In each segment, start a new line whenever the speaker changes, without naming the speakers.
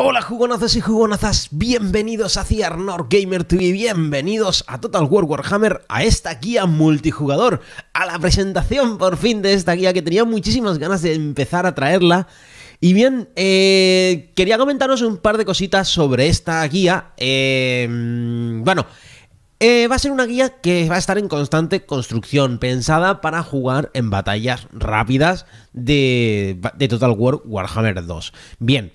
Hola jugonazos y jugonazas, bienvenidos a Ciarnor Gamer TV, bienvenidos a Total War Warhammer, a esta guía multijugador, a la presentación por fin de esta guía que tenía muchísimas ganas de empezar a traerla. Y bien, eh, quería comentaros un par de cositas sobre esta guía. Em, bueno, eh, va a ser una guía que va a estar en constante construcción, pensada para jugar en batallas rápidas de, de Total War Warhammer 2. Bien.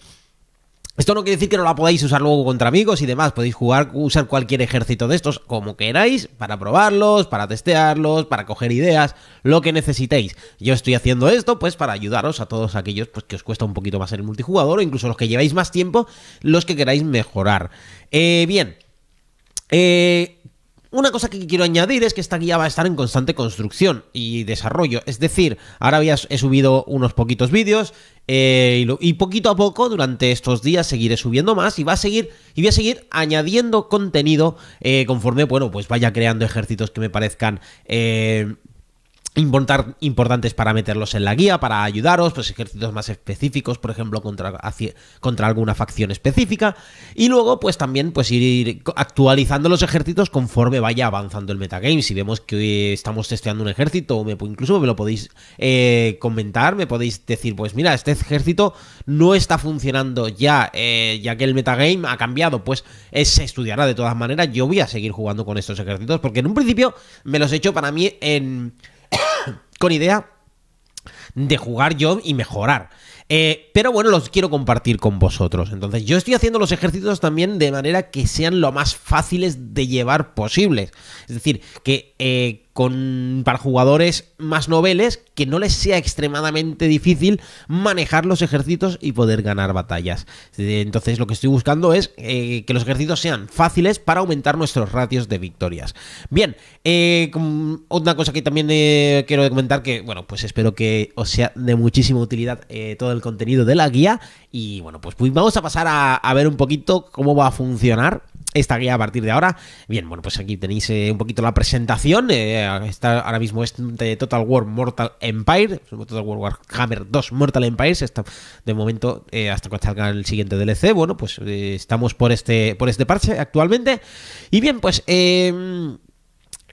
Esto no quiere decir que no la podáis usar luego contra amigos y demás. Podéis jugar, usar cualquier ejército de estos como queráis para probarlos, para testearlos, para coger ideas, lo que necesitéis. Yo estoy haciendo esto pues para ayudaros a todos aquellos pues, que os cuesta un poquito más el multijugador o incluso los que lleváis más tiempo, los que queráis mejorar. Eh, bien. Eh, una cosa que quiero añadir es que esta guía va a estar en constante construcción y desarrollo. Es decir, ahora había, he subido unos poquitos vídeos eh, y, poquito a poco durante estos días seguiré subiendo más y va a seguir y voy a seguir añadiendo contenido eh, conforme bueno pues vaya creando ejércitos que me parezcan eh, Importar, importantes para meterlos en la guía, para ayudaros, pues ejércitos más específicos, por ejemplo, contra, contra alguna facción específica. Y luego, pues también, pues ir actualizando los ejércitos conforme vaya avanzando el metagame. Si vemos que estamos testeando un ejército, me, incluso me lo podéis eh, comentar, me podéis decir, pues mira, este ejército no está funcionando ya, eh, ya que el metagame ha cambiado, pues eh, se estudiará de todas maneras. Yo voy a seguir jugando con estos ejércitos, porque en un principio me los he hecho para mí en con idea de jugar yo y mejorar. Eh, pero bueno, los quiero compartir con vosotros. Entonces, yo estoy haciendo los ejércitos también de manera que sean lo más fáciles de llevar posibles. Es decir, que eh, con, para jugadores más noveles, que no les sea extremadamente difícil manejar los ejércitos y poder ganar batallas. Eh, entonces lo que estoy buscando es que los ejércitos sean fáciles para aumentar nuestros ratios de victorias. Bien, otra cosa que también quiero comentar que, bueno, pues espero que os sea de muchísima utilidad todo el contenido de la guía. Y bueno, pues, pues vamos a pasar a, ver un poquito cómo va a funcionar esta guía a partir de ahora. Bien, bueno, pues aquí tenéis eh, un poquito la presentación. Eh, está ahora mismo es de Total War Mortal Empire, Total War Warhammer 2 Mortal Empires. Está, de momento, eh, hasta que salga el siguiente DLC, bueno, pues estamos por este, por este parche actualmente. Y bien, pues...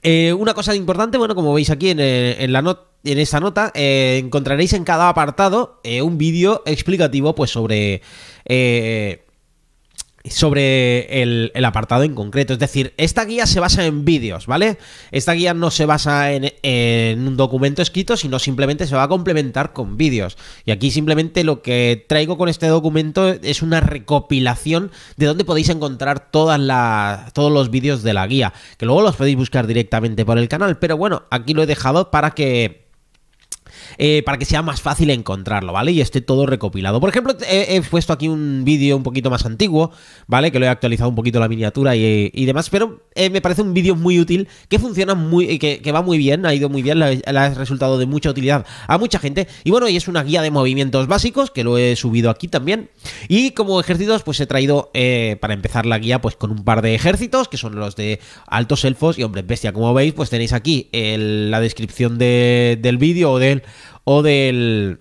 una cosa importante, bueno, como veis aquí en la nota, en esta nota eh, encontraréis en cada apartado eh, un vídeo explicativo pues sobre eh, sobre el, apartado en concreto. Es decir, esta guía se basa en vídeos, ¿vale? Esta guía no se basa en, un documento escrito, sino simplemente se va a complementar con vídeos. Y aquí simplemente lo que traigo con este documento es una recopilación de dónde podéis encontrar todas las, todos los vídeos de la guía, que luego los podéis buscar directamente por el canal. Pero bueno, aquí lo he dejado para que eh, para que sea más fácil encontrarlo, ¿vale? Y esté todo recopilado. Por ejemplo, he, puesto aquí un vídeo un poquito más antiguo, ¿vale? Que lo he actualizado un poquito la miniatura y, demás, pero eh, me parece un vídeo muy útil, que funciona muy, eh, que, va muy bien, ha ido muy bien, la ha resultado de mucha utilidad a mucha gente. Y bueno, y es una guía de movimientos básicos, que lo he subido aquí también. Y como ejércitos, pues he traído, para empezar la guía, pues con un par de ejércitos, que son los de altos elfos y hombres bestia. Como veis, pues tenéis aquí la descripción del vídeo o del o del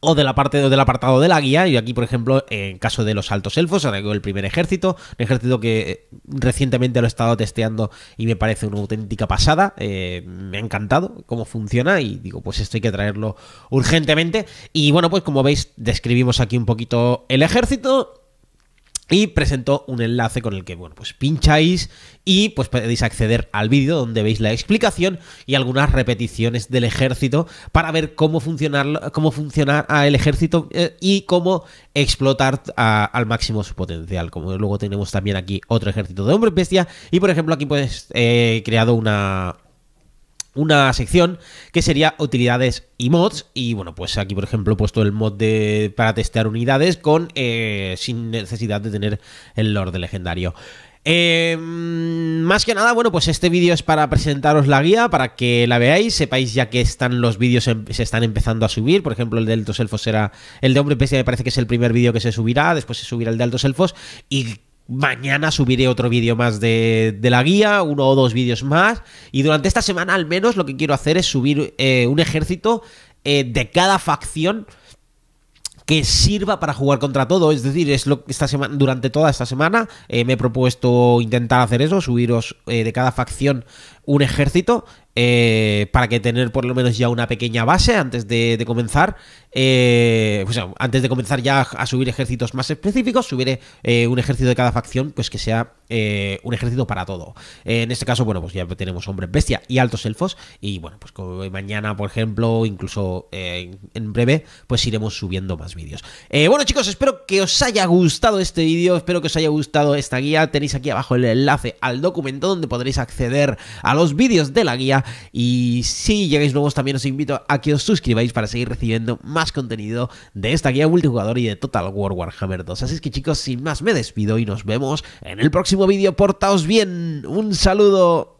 o de la parte del apartado de la guía. Y aquí, por ejemplo, en caso de los altos elfos, el primer ejército, un ejército que eh, recientemente lo he estado testeando y me parece una auténtica pasada. Eh, me ha encantado cómo funciona y digo, pues esto hay que traerlo urgentemente. Y bueno, pues como veis, describimos aquí un poquito el ejército y presentó un enlace con el que, bueno, pues pincháis y pues podéis acceder al vídeo donde veis la explicación y algunas repeticiones del ejército para ver cómo funcionar, cómo funcionar el ejército eh, y cómo explotar al máximo su potencial. Como luego tenemos también aquí otro ejército de hombre bestia y, por ejemplo, aquí pues he eh, creado una, una sección que sería utilidades y mods. Y bueno, pues aquí, por ejemplo, he puesto el mod de, para testear unidades con eh, sin necesidad de tener el Lord legendario. Em, más que nada, bueno, pues este vídeo es para presentaros la guía, para que la veáis, sepáis ya que están los vídeos, em, se están empezando a subir, por ejemplo, el de Altos Elfos será, el de Hombre Bestia me parece que es el primer vídeo que se subirá, después se subirá el de Altos Elfos, y Mañana subiré otro vídeo más de, la guía, uno o dos vídeos más. Y durante esta semana al menos lo que quiero hacer es subir eh, un ejército eh, de cada facción que sirva para jugar contra todo. Es decir, es lo que esta semana, durante toda esta semana eh, me he propuesto intentar hacer eso, subiros de cada facción un ejército para que tener por lo menos ya una pequeña base antes de comenzar eh, pues, antes de comenzar ya a subir ejércitos más específicos, subiré eh, un ejército de cada facción, pues que sea eh, un ejército para todo. en este caso, bueno, pues ya tenemos hombres bestia y altos elfos, y bueno, pues mañana, por ejemplo, incluso en breve, pues iremos subiendo más vídeos. bueno, chicos, espero que os haya gustado este vídeo, espero que os haya gustado esta guía, tenéis aquí abajo el enlace al documento donde podréis acceder a los vídeos de la guía, y si llegáis nuevos también os invito a que os suscribáis para seguir recibiendo más contenido de esta guía multijugador y de Total War Warhammer 2. Así es que chicos, sin más me despido y nos vemos en el próximo vídeo. Portaos bien. Un saludo.